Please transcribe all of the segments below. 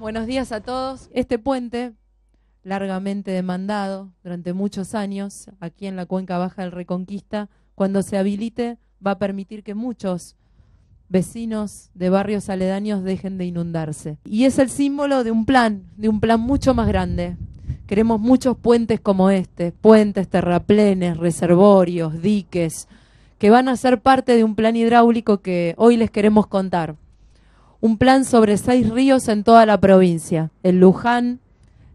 Buenos días a todos. Este puente, largamente demandado durante muchos años aquí en la cuenca baja del Reconquista, cuando se habilite va a permitir que muchos vecinos de barrios aledaños dejen de inundarse. Y es el símbolo de un plan, de un plan mucho más grande. Queremos muchos puentes como este, puentes, terraplenes, reservorios, diques, que van a ser parte de un plan hidráulico que hoy les queremos contar un plan sobre seis ríos en toda la provincia, el Luján,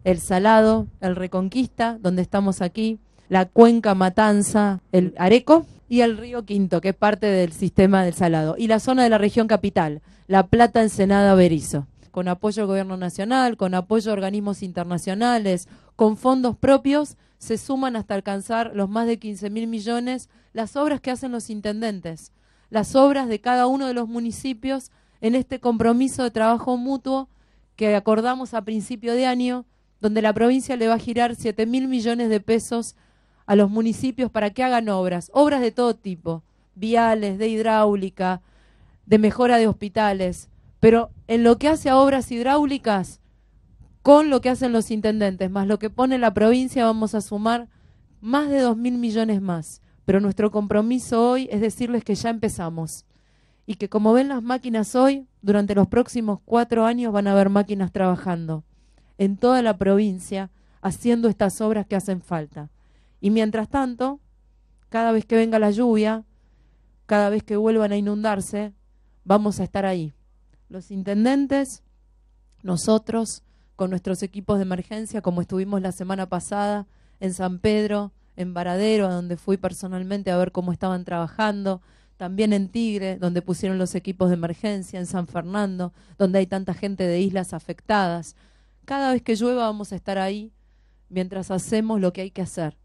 el Salado, el Reconquista, donde estamos aquí, la cuenca Matanza, el Areco y el río Quinto, que es parte del sistema del Salado, y la zona de la región capital, La Plata, Ensenada, Berizo, con apoyo del Gobierno Nacional, con apoyo de organismos internacionales, con fondos propios, se suman hasta alcanzar los más de 15 mil millones las obras que hacen los intendentes, las obras de cada uno de los municipios en este compromiso de trabajo mutuo que acordamos a principio de año, donde la provincia le va a girar 7 mil millones de pesos a los municipios para que hagan obras, obras de todo tipo, viales, de hidráulica, de mejora de hospitales, pero en lo que hace a obras hidráulicas, con lo que hacen los intendentes, más lo que pone la provincia, vamos a sumar más de 2 mil millones más. Pero nuestro compromiso hoy es decirles que ya empezamos y que como ven las máquinas hoy, durante los próximos cuatro años van a haber máquinas trabajando en toda la provincia haciendo estas obras que hacen falta. Y mientras tanto, cada vez que venga la lluvia, cada vez que vuelvan a inundarse, vamos a estar ahí. Los intendentes, nosotros, con nuestros equipos de emergencia, como estuvimos la semana pasada en San Pedro, en Varadero, a donde fui personalmente a ver cómo estaban trabajando, también en Tigre, donde pusieron los equipos de emergencia, en San Fernando, donde hay tanta gente de islas afectadas. Cada vez que llueva vamos a estar ahí mientras hacemos lo que hay que hacer.